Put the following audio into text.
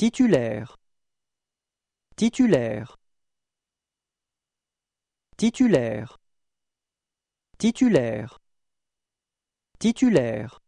Titulaire Titulaire Titulaire Titulaire Titulaire